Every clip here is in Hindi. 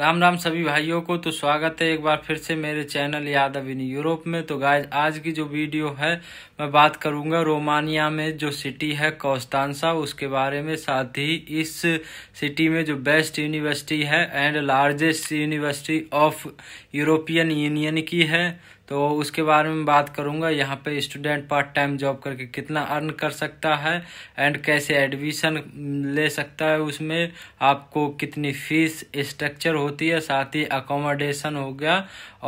राम राम सभी भाइयों को तो स्वागत है एक बार फिर से मेरे चैनल यादव इन यूरोप में तो गाय आज की जो वीडियो है मैं बात करूंगा रोमानिया में जो सिटी है कौस्तानसा उसके बारे में साथ ही इस सिटी में जो बेस्ट यूनिवर्सिटी है and largest university of European union की है तो उसके बारे में बात करूंगा यहाँ पे स्टूडेंट पार्ट टाइम जॉब करके कितना अर्न कर सकता है एंड कैसे एडमिशन ले सकता है उसमें आपको कितनी फीस स्ट्रक्चर होती है साथ ही अकोमोडेशन हो गया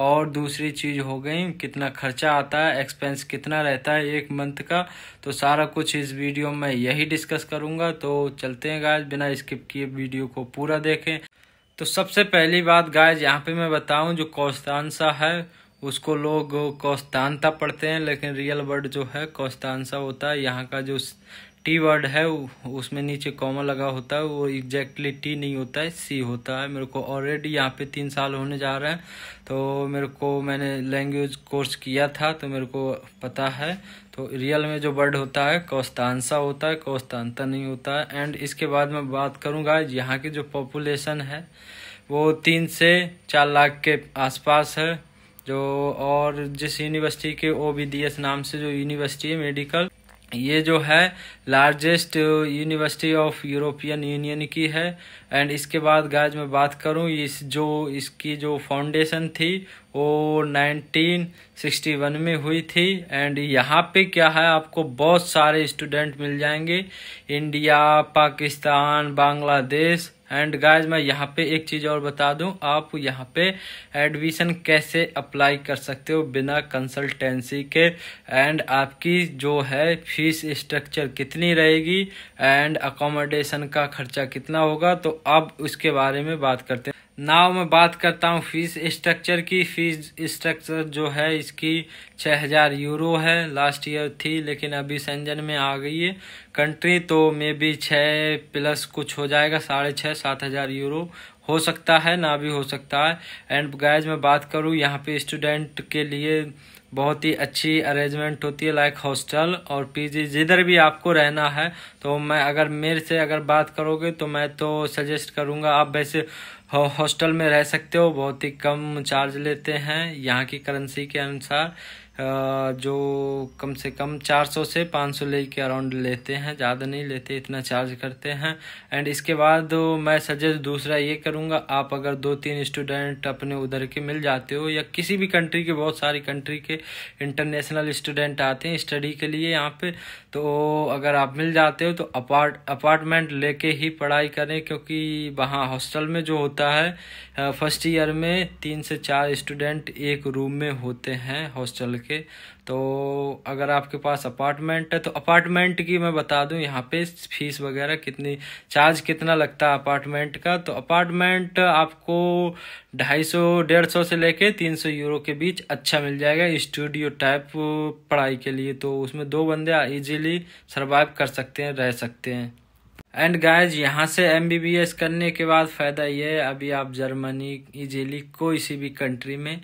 और दूसरी चीज़ हो गई कितना खर्चा आता है एक्सपेंस कितना रहता है एक मंथ का तो सारा कुछ इस वीडियो में यही डिस्कस करूँगा तो चलते हैं गाय बिना स्किप किए वीडियो को पूरा देखें तो सबसे पहली बात गाय यहाँ पे मैं बताऊं जो कौस्तानसा है उसको लोग कौस्तानता पढ़ते हैं लेकिन रियल वर्ड जो है कौस्तानसा होता है यहाँ का जो टी वर्ड है उसमें नीचे कॉमा लगा होता है वो एग्जैक्टली टी नहीं होता है सी होता है मेरे को ऑलरेडी यहाँ पे तीन साल होने जा रहे हैं तो मेरे को मैंने लैंग्वेज कोर्स किया था तो मेरे को पता है तो रियल में जो वर्ड होता है कौस्तानसा होता है कौस्तानता नहीं होता है एंड इसके बाद मैं बात करूँगा यहाँ की जो पॉपुलेशन है वो तीन से चार लाख के आसपास है जो और जिस यूनिवर्सिटी के ओ नाम से जो यूनिवर्सिटी है मेडिकल ये जो है largest university of European union की है एंड इसके बाद गाइज मैं बात करूँ इस जो इसकी जो फाउंडेशन थी वो 1961 में हुई थी एंड यहाँ पे क्या है आपको बहुत सारे स्टूडेंट मिल जाएंगे India Pakistan Bangladesh and guys मैं यहाँ पे एक चीज़ और बता दूँ आप यहाँ पे एडमिशन कैसे अप्लाई कर सकते हो बिना कंसल्टेंसी के एंड आपकी जो है फीस स्ट्रक्चर कितनी रहेगी एंड अकोमोडेशन का खर्चा कितना होगा तो अब उसके बारे में बात करते हैं नाव मैं बात करता हूँ फीस स्ट्रक्चर की फीस स्ट्रक्चर जो है इसकी छः हज़ार यूरो है लास्ट ईयर थी लेकिन अभी सेंजन में आ गई है कंट्री तो मे बी छः प्लस कुछ हो जाएगा साढ़े छः सात हज़ार यूरो हो सकता है ना भी हो सकता है एंड गैज मैं बात करूँ यहाँ पे स्टूडेंट के लिए बहुत ही अच्छी अरेंजमेंट होती है लाइक हॉस्टल और पीजी जिधर भी आपको रहना है तो मैं अगर मेरे से अगर बात करोगे तो मैं तो सजेस्ट करूंगा आप वैसे हॉस्टल में रह सकते हो बहुत ही कम चार्ज लेते हैं यहाँ की करेंसी के अनुसार जो कम से कम 400 से 500 ले के अराउंड लेते हैं ज़्यादा नहीं लेते इतना चार्ज करते हैं एंड इसके बाद मैं सजेस्ट दूसरा ये करूँगा आप अगर दो तीन स्टूडेंट अपने उधर के मिल जाते हो या किसी भी कंट्री के बहुत सारी कंट्री के इंटरनेशनल स्टूडेंट आते हैं स्टडी के लिए यहाँ पे तो अगर आप मिल जाते हो तो अपार्ट अपार्टमेंट लेके ही पढ़ाई करें क्योंकि वहाँ हॉस्टल में जो होता है फर्स्ट ईयर में तीन से चार स्टूडेंट एक रूम में होते हैं हॉस्टल करके तो अगर आपके पास अपार्टमेंट है तो अपार्टमेंट की मैं बता दूं यहाँ पे फीस वगैरह कितनी चार्ज कितना लगता है अपार्टमेंट का तो अपार्टमेंट आपको ढाई सौ डेढ़ सौ से लेके तीन सौ यूरो के बीच अच्छा मिल जाएगा स्टूडियो टाइप पढ़ाई के लिए तो उसमें दो बंदे इजीली सर्वाइव कर सकते हैं रह सकते हैं एंड गाइज यहाँ से एम करने के बाद फ़ायदा ये है अभी आप जर्मनी इजीली कोई सी भी कंट्री में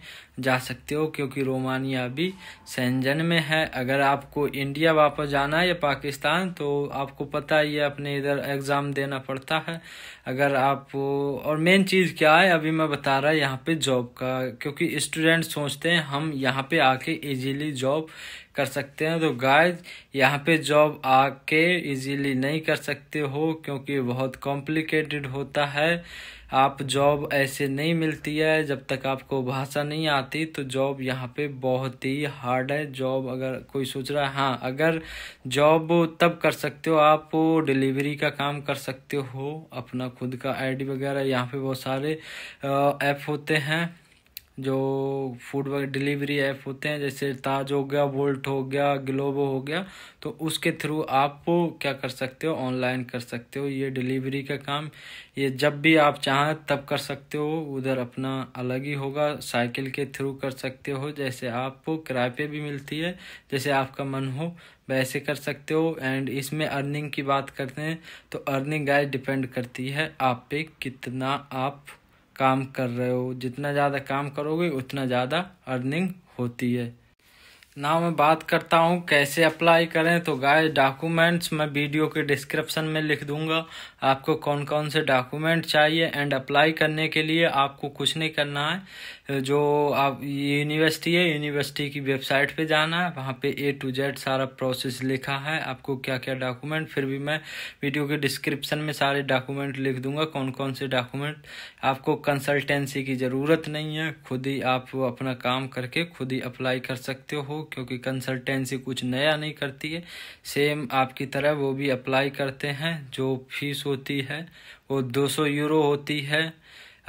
जा सकते हो क्योंकि रोमानिया भी सेंजन में है अगर आपको इंडिया वापस जाना है या पाकिस्तान तो आपको पता ही है अपने इधर एग्ज़ाम देना पड़ता है अगर आप और मेन चीज़ क्या है अभी मैं बता रहा यहाँ पे जॉब का क्योंकि स्टूडेंट सोचते हैं हम यहाँ पर आके ईजीली जॉब कर सकते हैं तो गाइज यहाँ पे जॉब आके इजीली नहीं कर सकते हो हो क्योंकि बहुत कॉम्प्लिकेटेड होता है आप जॉब ऐसे नहीं मिलती है जब तक आपको भाषा नहीं आती तो जॉब यहाँ पे बहुत ही हार्ड है जॉब अगर कोई सोच रहा है हाँ अगर जॉब तब कर सकते हो आप डिलीवरी का काम कर सकते हो अपना खुद का आईडी वगैरह यहाँ पे बहुत सारे ऐप होते हैं जो फूड डिलीवरी ऐप होते हैं जैसे ताज हो गया वोल्ट हो गया ग्लोबो हो गया तो उसके थ्रू आप क्या कर सकते हो ऑनलाइन कर सकते हो ये डिलीवरी का काम ये जब भी आप चाहें तब कर सकते हो उधर अपना अलग ही होगा साइकिल के थ्रू कर सकते हो जैसे आपको किराए पे भी मिलती है जैसे आपका मन हो वैसे कर सकते हो एंड इसमें अर्निंग की बात करते हैं तो अर्निंग गाय डिपेंड करती है आप पे कितना आप काम कर रहे हो जितना ज़्यादा काम करोगे उतना ज़्यादा अर्निंग होती है ना मैं बात करता हूँ कैसे अप्लाई करें तो गाय डॉक्यूमेंट्स मैं वीडियो के डिस्क्रिप्शन में लिख दूंगा आपको कौन कौन से डॉक्यूमेंट चाहिए एंड अप्लाई करने के लिए आपको कुछ नहीं करना है जो आप यूनिवर्सिटी है यूनिवर्सिटी की वेबसाइट पे जाना है वहाँ पे ए टू जेड सारा प्रोसेस लिखा है आपको क्या क्या डॉक्यूमेंट फिर भी मैं वीडियो के डिस्क्रिप्शन में सारे डॉक्यूमेंट लिख दूंगा कौन कौन से डॉक्यूमेंट आपको कंसल्टेंसी की ज़रूरत नहीं है खुद ही आप अपना काम करके खुद ही अप्लाई कर सकते हो क्योंकि कंसल्टेंसी कुछ नया नहीं करती है सेम आपकी तरह वो भी अप्लाई करते हैं जो फीस हो होती है वो 200 यूरो होती है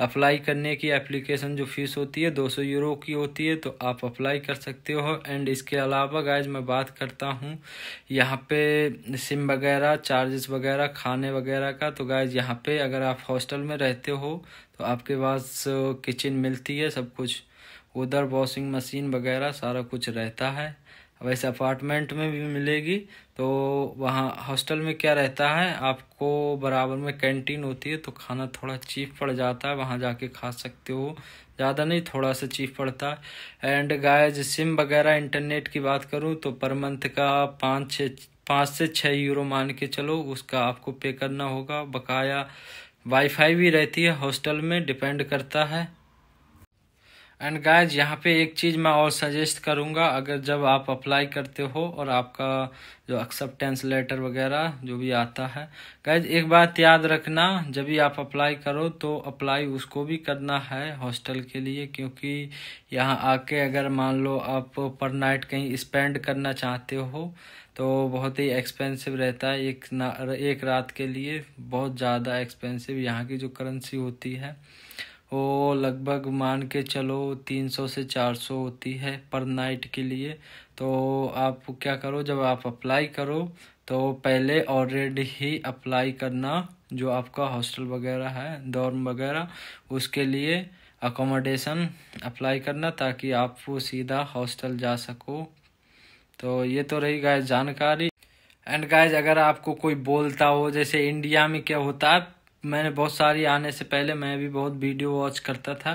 अप्लाई करने की एप्लीकेशन जो फीस होती है 200 यूरो की होती है तो आप अप्लाई कर सकते हो एंड इसके अलावा गायज मैं बात करता हूँ यहाँ पे सिम वगैरह चार्जेस वगैरह खाने वगैरह का तो गायज यहाँ पे अगर आप हॉस्टल में रहते हो तो आपके पास किचन uh, मिलती है सब कुछ उधर वॉशिंग मशीन वगैरह सारा कुछ रहता है अब वैसे अपार्टमेंट में भी मिलेगी तो वहाँ हॉस्टल में क्या रहता है आपको बराबर में कैंटीन होती है तो खाना थोड़ा चीप पड़ जाता है वहाँ जाके खा सकते हो ज़्यादा नहीं थोड़ा सा चीप पड़ता है एंड गायज सिम वगैरह इंटरनेट की बात करूँ तो पर मंथ का पाँच छः पाँच से छः यूरो मान के चलो उसका आपको पे करना होगा बकाया वाईफाई भी रहती है हॉस्टल में डिपेंड करता है एंड गाइज यहाँ पे एक चीज़ मैं और सजेस्ट करूँगा अगर जब आप अप्लाई करते हो और आपका जो एक्सेप्टेंस लेटर वगैरह जो भी आता है गाइज एक बात याद रखना जब भी आप अप्लाई करो तो अप्लाई उसको भी करना है हॉस्टल के लिए क्योंकि यहाँ आके अगर मान लो आप पर नाइट कहीं स्पेंड करना चाहते हो तो बहुत ही एक्सपेंसिव रहता है एक ना एक रात के लिए बहुत ज़्यादा एक्सपेंसिव यहाँ की जो करेंसी होती है वो लगभग मान के चलो तीन सौ से चार सौ होती है पर नाइट के लिए तो आप क्या करो जब आप अप्लाई करो तो पहले ऑलरेडी ही अप्लाई करना जो आपका हॉस्टल वगैरह है डॉर्म वगैरह उसके लिए अकोमोडेशन अप्लाई करना ताकि आप वो सीधा हॉस्टल जा सको तो ये तो रही गाय जानकारी एंड गाइज अगर आपको कोई बोलता हो जैसे इंडिया में क्या होता है मैंने बहुत सारी आने से पहले मैं भी बहुत वीडियो वॉच करता था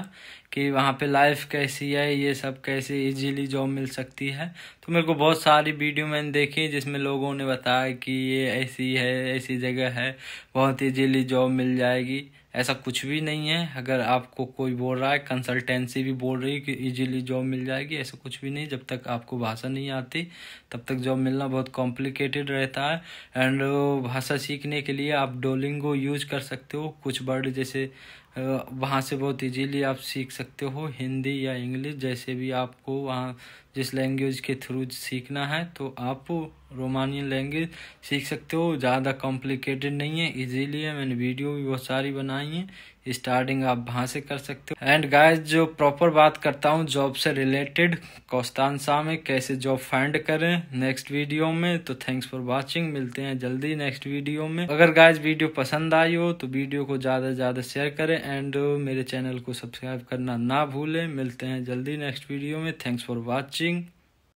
कि वहाँ पे लाइफ कैसी है ये सब कैसे इजीली जॉब मिल सकती है तो मेरे को बहुत सारी वीडियो मैंने देखी जिसमें लोगों ने बताया कि ये ऐसी है ऐसी जगह है बहुत इजीली जॉब मिल जाएगी ऐसा कुछ भी नहीं है अगर आपको कोई बोल रहा है कंसल्टेंसी भी बोल रही है कि इजीली जॉब मिल जाएगी ऐसा कुछ भी नहीं जब तक आपको भाषा नहीं आती तब तक जॉब मिलना बहुत कॉम्प्लिकेटेड रहता है एंड भाषा सीखने के लिए आप डोलिंगो यूज कर सकते हो कुछ वर्ड जैसे वहाँ से बहुत इजीली आप सीख सकते हो हिंदी या इंग्लिश जैसे भी आपको वहाँ जिस लैंग्वेज के थ्रू सीखना है तो आप रोमानियन लैंग्वेज सीख सकते हो ज़्यादा कॉम्प्लिकेटेड नहीं है इजीली मैंने वीडियो भी बहुत सारी बनाई हैं स्टार्टिंग आप वहाँ से कर सकते हो एंड गाइस जो प्रॉपर बात करता हूँ जॉब से रिलेटेड कौस्तान शाह में कैसे जॉब फाइंड करें नेक्स्ट वीडियो में तो थैंक्स फॉर वाचिंग मिलते हैं जल्दी नेक्स्ट वीडियो में अगर गाइस वीडियो पसंद आई हो तो वीडियो को ज़्यादा से ज़्यादा शेयर करें एंड मेरे चैनल को सब्सक्राइब करना ना भूलें मिलते हैं जल्दी नेक्स्ट वीडियो में थैंक्स फॉर वॉचिंग